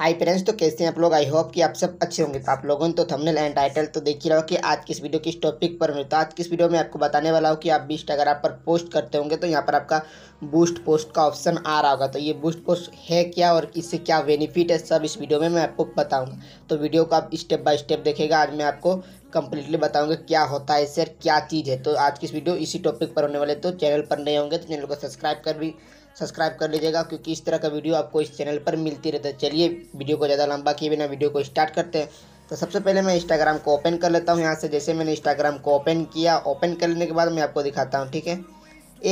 hi friends तो कैसे हैं आप लोग आई होप कि आप सब अच्छे होंगे तो आप लोगों ने तो थंबनेल एंड टाइटल तो देख ही रहो कि आज किस वीडियो किस टॉपिक पर मिलता तो आज किस वीडियो में आपको बताने वाला हूँ कि आप भी इंस्टाग्राम पर पोस्ट करते होंगे तो यहाँ पर आपका बूस्ट पोस्ट का ऑप्शन आ रहा होगा तो ये बूस्ट पोस्ट है क्या और इससे क्या बेनिफिट है सब इस वीडियो में मैं आपको बताऊँगा तो वीडियो को आप स्टेप बाय स्टेप देखेगा आज मैं आपको कंप्लीटली बताऊंगा क्या होता है इससे क्या चीज़ है तो आज की इस वीडियो इसी टॉपिक पर होने वाले तो चैनल पर नए होंगे तो चैनल को सब्सक्राइब कर भी सब्सक्राइब कर लीजिएगा क्योंकि इस तरह का वीडियो आपको इस चैनल पर मिलती रहता है चलिए वीडियो को ज़्यादा लंबा किए बिना वीडियो को स्टार्ट करते हैं तो सबसे पहले मैं इंस्टाग्राम को ओपन कर लेता हूँ यहाँ से जैसे मैंने इंस्टाग्राम को ओपन किया ओपन करने के बाद मैं आपको दिखाता हूँ ठीक है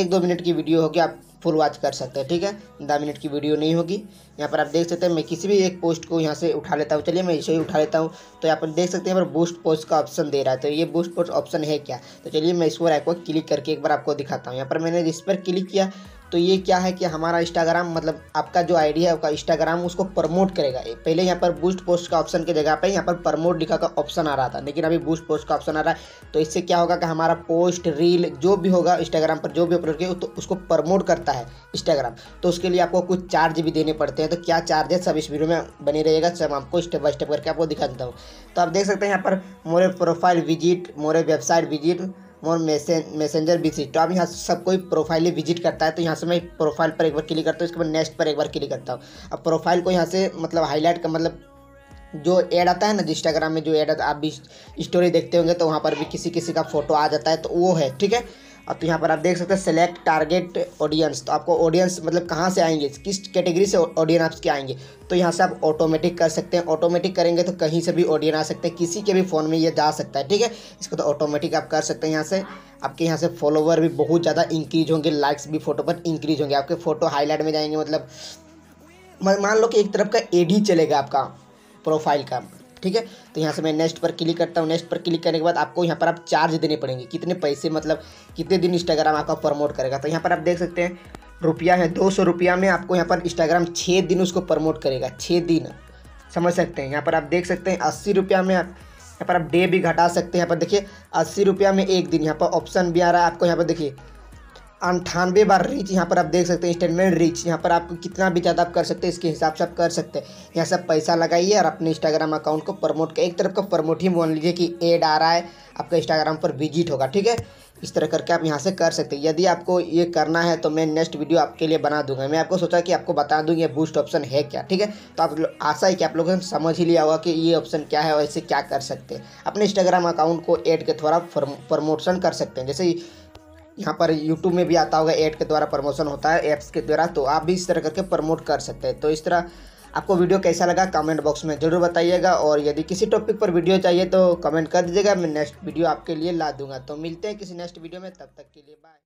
एक दो मिनट की वीडियो होगी आप फुल वॉच कर सकते हैं ठीक है दस मिनट की वीडियो नहीं होगी यहाँ पर आप देख सकते हैं मैं किसी भी एक पोस्ट को यहाँ से उठा लेता हूँ चलिए मैं इसे ही उठा लेता हूँ तो यहाँ पर देख सकते हैं यहाँ पर बूस्ट पोस्ट का ऑप्शन दे रहा है तो ये बूस्ट पोस्ट ऑप्शन है क्या तो चलिए मैं इस पर आपको क्लिक करके एक बार आपको दिखाता हूँ यहाँ पर मैंने इस पर क्लिक किया तो ये क्या है कि हमारा इंस्टाग्राम मतलब आपका जो आईडी है आपका इंस्टाग्राम उसको प्रमोट करेगा पहले यहाँ पर बूस्ट पोस्ट का ऑप्शन के जगह पे यहाँ पर प्रमोट लिखा का ऑप्शन आ रहा था लेकिन अभी बूस्ट पोस्ट का ऑप्शन आ रहा है तो इससे क्या होगा कि हमारा पोस्ट रील जो भी होगा इंस्टाग्राम पर जो भी अपलोड किया तो उसको प्रमोट करता है इंस्टाग्राम तो उसके लिए आपको कुछ चार्ज भी देने पड़ते हैं तो क्या चार्ज है सब इस वीडियो में बने रहेगा सब आपको स्टेप बाय स्टेप करके आपको दिखा देता हूँ तो आप देख सकते हैं यहाँ पर more profile visit more website visit और मैसेज मैसेंजर विजिट तो आप यहाँ सब कोई प्रोफाइल विजिट करता है तो यहाँ से मैं प्रोफाइल पर एक बार क्लिक करता हूँ इसके बाद नेक्स्ट पर एक बार क्लिक करता हूँ अब प्रोफाइल को यहाँ से मतलब हाईलाइट का मतलब जो ऐड आता है ना इंस्टाग्राम में जो ऐड आता है आप भी स्टोरी देखते होंगे तो वहाँ पर भी किसी किसी का फोटो आ जाता है तो वो है ठीक है अब तो यहाँ पर आप देख सकते हैं सेलेक्ट टारगेट ऑडियंस तो आपको ऑडियंस मतलब कहाँ से आएंगे किस कैटेगरी से ऑडियंस आपके आएंगे तो यहाँ से आप ऑटोमेटिक कर सकते हैं ऑटोमेटिक करेंगे तो कहीं से भी ऑडियंस आ सकते हैं किसी के भी फ़ोन में ये जा सकता है ठीक है इसको तो ऑटोमेटिक आप कर सकते हैं यहाँ से आपके यहाँ से फॉलोवर भी बहुत ज़्यादा इंक्रीज होंगे लाइक्स भी फोटो पर इंक्रीज होंगे आपके फ़ोटो हाईलाइट में जाएंगे मतलब मान लो कि एक तरफ का एडी चलेगा आपका प्रोफाइल का ठीक है तो यहाँ से मैं नेक्स्ट पर क्लिक करता हूँ नेक्स्ट पर क्लिक करने के बाद आपको यहाँ पर आप चार्ज देने पड़ेंगे कितने पैसे मतलब कितने दिन इंस्टाग्राम आपका प्रमोट करेगा तो यहाँ पर आप देख सकते हैं रुपया है दो सौ रुपया में आपको यहाँ पर इंस्टाग्राम छः दिन उसको प्रमोट करेगा छः दिन समझ सकते हैं यहाँ पर आप देख सकते हैं अस्सी रुपया में आप यहाँ पर आप डे भी घटा सकते हैं यहाँ पर देखिए अस्सी रुपया में एक दिन यहाँ पर ऑप्शन भी आ रहा है आपको यहाँ पर देखिए अंठानवे बार रीच यहाँ पर आप देख सकते हैं इंस्टेटमेंट रीच यहाँ पर आप कितना भी ज़्यादा आप कर सकते हैं इसके हिसाब से आप कर सकते हैं यहाँ सब पैसा लगाइए और अपने इंस्टाग्राम अकाउंट को प्रमोट कर एक तरफ का प्रमोट ही मान लीजिए कि एड आ रहा है आपका इंस्टाग्राम पर विजिट होगा ठीक है इस तरह करके आप यहाँ से कर सकते हैं यदि आपको ये करना है तो मैं नेक्स्ट वीडियो आपके लिए बना दूंगा मैं आपको सोचा कि आपको बता दूँ ये बूस्ट ऑप्शन है क्या ठीक है तो आप आशा है कि आप लोगों ने समझ ही लिया होगा कि ये ऑप्शन क्या है और इसे क्या कर सकते हैं अपने इंस्टाग्राम अकाउंट को एड के थोड़ा प्रमोशन कर सकते हैं जैसे यहाँ पर यूट्यूब में भी आता होगा एड के द्वारा प्रमोशन होता है ऐप्स के द्वारा तो आप भी इस तरह करके प्रमोट कर सकते हैं तो इस तरह आपको वीडियो कैसा लगा कमेंट बॉक्स में ज़रूर बताइएगा और यदि किसी टॉपिक पर वीडियो चाहिए तो कमेंट कर दीजिएगा मैं नेक्स्ट वीडियो आपके लिए ला दूंगा तो मिलते हैं किसी नेक्स्ट वीडियो में तब तक के लिए बाय